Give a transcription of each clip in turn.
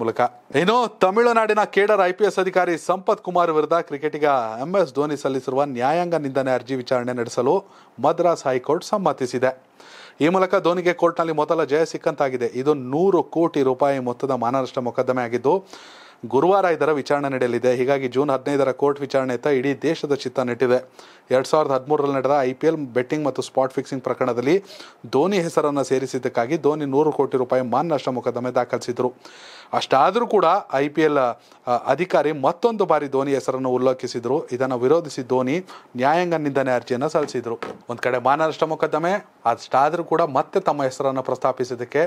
ಮೂಲಕ ಇನ್ನು ತಮಿಳುನಾಡಿನ ಕೇಡರ್ ಐಪಿಎಸ್ ಅಧಿಕಾರಿ ಸಂಪತ್ ಕುಮಾರ್ ವಿರುದ್ಧ ಕ್ರಿಕೆಟಿಗ ಎಂ ಎಸ್ ಧೋನಿ ಸಲ್ಲಿಸಿರುವ ನ್ಯಾಯಾಂಗ ನಿಂದನೆ ಅರ್ಜಿ ವಿಚಾರಣೆ ನಡೆಸಲು ಮದ್ರಾಸ್ ಹೈಕೋರ್ಟ್ ಸಮ್ಮತಿಸಿದೆ ಈ ಮೂಲಕ ಧೋನಿಗೆ ಕೋರ್ಟ್ನಲ್ಲಿ ಮೊದಲ ಜಯ ಸಿಕ್ಕಂತಾಗಿದೆ ಇದು ನೂರು ಕೋಟಿ ರೂಪಾಯಿ ಮೊತ್ತದ ಮಾನನಷ್ಟ ಮೊಕದ್ದಮೆ ಆಗಿದ್ದು ಗುರುವಾರ ಇದರ ವಿಚಾರಣೆ ನಡೆಯಲಿದೆ ಹೀಗಾಗಿ ಜೂನ್ ಹದಿನೈದರ ಕೋರ್ಟ್ ವಿಚಾರಣೆಯತ್ತ ಇಡೀ ದೇಶದ ಚಿತ್ತ ನೆಟ್ಟಿದೆ ಎರಡು ಸಾವಿರದ ಹದಿಮೂರರಲ್ಲಿ ನಡೆದ ಐ ಪಿ ಎಲ್ ಬೆಟ್ಟಿಂಗ್ ಮತ್ತು ಸ್ಪಾಟ್ ಫಿಕ್ಸಿಂಗ್ ಪ್ರಕರಣದಲ್ಲಿ ಧೋನಿ ಹೆಸರನ್ನು ಸೇರಿಸಿದ್ದಕ್ಕಾಗಿ ಧೋನಿ ನೂರು ಕೋಟಿ ರೂಪಾಯಿ ಮಾನನಷ್ಟ ನಷ್ಟ ಮೊಕದ್ದಮೆ ದಾಖಲಿಸಿದರು ಅಷ್ಟಾದರೂ ಕೂಡ ಐ ಪಿ ಎಲ್ ಅಧಿಕಾರಿ ಮತ್ತೊಂದು ಬಾರಿ ಧೋನಿ ಹೆಸರನ್ನು ಉಲ್ಲೇಖಿಸಿದರು ಇದನ್ನು ವಿರೋಧಿಸಿ ಧೋನಿ ನ್ಯಾಯಾಂಗ ನಿಂದನೆ ಅರ್ಜಿಯನ್ನು ಸಲ್ಲಿಸಿದರು ಒಂದು ಕಡೆ ಮಾನನಷ್ಟ ಮೊಕದ್ದಮೆ ಅಷ್ಟಾದರೂ ಕೂಡ ಮತ್ತೆ ತಮ್ಮ ಹೆಸರನ್ನು ಪ್ರಸ್ತಾಪಿಸಿದ್ದಕ್ಕೆ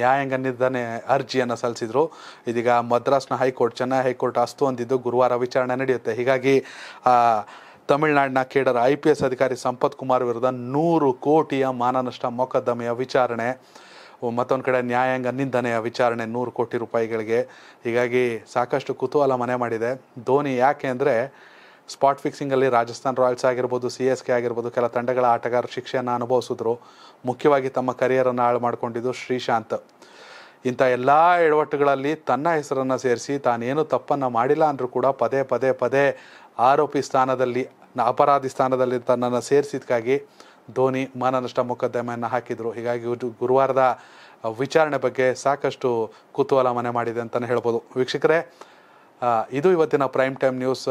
ನ್ಯಾಯಾಂಗ ನಿಂದನೆ ಅರ್ಜಿಯನ್ನು ಸಲ್ಲಿಸಿದರು ಇದೀಗ ಮದ್ರಾಸ್ನ ಹೈಕೋರ್ಟ್ ಚೆನ್ನೈ ಹೈಕೋರ್ಟ್ ಅಸ್ತು ಅಂದಿದ್ದು ಗುರುವಾರ ವಿಚಾರಣೆ ನಡೆಯುತ್ತೆ ಹೀಗಾಗಿ ತಮಿಳುನಾಡಿನ ಕೇಡರ್ ಐ ಪಿ ಎಸ್ ಅಧಿಕಾರಿ ಸಂಪತ್ ಕುಮಾರ್ ವಿರುದ್ಧ ನೂರು ಕೋಟಿಯ ಮಾನನಷ್ಟ ಮೊಕದ್ದಮೆಯ ವಿಚಾರಣೆ ಮತ್ತೊಂದು ಕಡೆ ನ್ಯಾಯಾಂಗ ನಿಂದನೆಯ ವಿಚಾರಣೆ ನೂರು ಕೋಟಿ ರೂಪಾಯಿಗಳಿಗೆ ಹೀಗಾಗಿ ಸಾಕಷ್ಟು ಕುತೂಹಲ ಮನೆ ಮಾಡಿದೆ ಧೋನಿ ಯಾಕೆ ಅಂದರೆ ಸ್ಪಾಟ್ ಫಿಕ್ಸಿಂಗಲ್ಲಿ ರಾಜಸ್ಥಾನ್ ರಾಯಲ್ಸ್ ಆಗಿರ್ಬೋದು ಸಿ ಎಸ್ ಕೆ ಆಗಿರ್ಬೋದು ಕೆಲ ತಂಡಗಳ ಆಟಗಾರರು ಶಿಕ್ಷೆಯನ್ನು ಅನುಭವಿಸಿದ್ರು ಮುಖ್ಯವಾಗಿ ತಮ್ಮ ಕರಿಯರನ್ನು ಹಾಳು ಮಾಡಿಕೊಂಡಿದ್ದು ಶ್ರೀಶಾಂತ್ ಇಂಥ ಎಲ್ಲ ಎಡವಟ್ಟುಗಳಲ್ಲಿ ತನ್ನ ಹೆಸರನ್ನು ಸೇರಿಸಿ ತಾನೇನು ತಪ್ಪನ್ನು ಮಾಡಿಲ್ಲ ಅಂದರೂ ಕೂಡ ಪದೇ ಪದೇ ಪದೇ ಆರೋಪಿ ಸ್ಥಾನದಲ್ಲಿ ಅಪರಾಧಿ ಸ್ಥಾನದಲ್ಲಿ ತನ್ನನ್ನು ಸೇರಿಸಿದ್ದಕ್ಕಾಗಿ ಧೋನಿ ಮಾನನಷ್ಟ ಮೊಕದ್ದಮೆಯನ್ನು ಹಾಕಿದರು ಹೀಗಾಗಿ ಗುರುವಾರದ ವಿಚಾರಣೆ ಬಗ್ಗೆ ಸಾಕಷ್ಟು ಕುತೂಹಲ ಮನೆ ಮಾಡಿದೆ ಅಂತಲೇ ಹೇಳ್ಬೋದು ವೀಕ್ಷಕರೇ ಇದು ಇವತ್ತಿನ ಪ್ರೈಮ್ ಟೈಮ್ ನ್ಯೂಸ್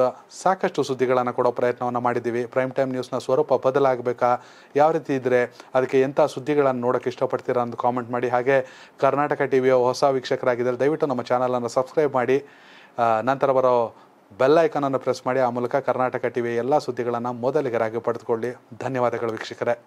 ಸಾಕಷ್ಟು ಸುದ್ದಿಗಳನ್ನು ಕೊಡೋ ಪ್ರಯತ್ನವನ್ನು ಮಾಡಿದ್ದೀವಿ ಪ್ರೈಮ್ ಟೈಮ್ ನ್ಯೂಸ್ನ ಸ್ವರೂಪ ಬದಲಾಗಬೇಕಾ ಯಾವ ರೀತಿ ಇದ್ದರೆ ಅದಕ್ಕೆ ಎಂಥ ಸುದ್ದಿಗಳನ್ನು ನೋಡೋಕ್ಕೆ ಇಷ್ಟಪಡ್ತೀರಾ ಅಂತ ಕಾಮೆಂಟ್ ಮಾಡಿ ಹಾಗೆ ಕರ್ನಾಟಕ ಟಿ ವಿಯ ಹೊಸ ವೀಕ್ಷಕರಾಗಿದ್ದರೆ ದಯವಿಟ್ಟು ನಮ್ಮ ಚಾನಲನ್ನು ಸಬ್ಸ್ಕ್ರೈಬ್ ಮಾಡಿ ನಂತರ ಬರೋ ಬೆಲ್ ಐಕನನ್ನು ಪ್ರೆಸ್ ಮಾಡಿ ಆ ಮೂಲಕ ಕರ್ನಾಟಕ ಟಿವಿ ಎಲ್ಲ ಸುದ್ದಿಗಳನ್ನು ಮೊದಲಿಗರಾಗಿ ಪಡೆದುಕೊಳ್ಳಿ ಧನ್ಯವಾದಗಳು ವೀಕ್ಷಕರೇ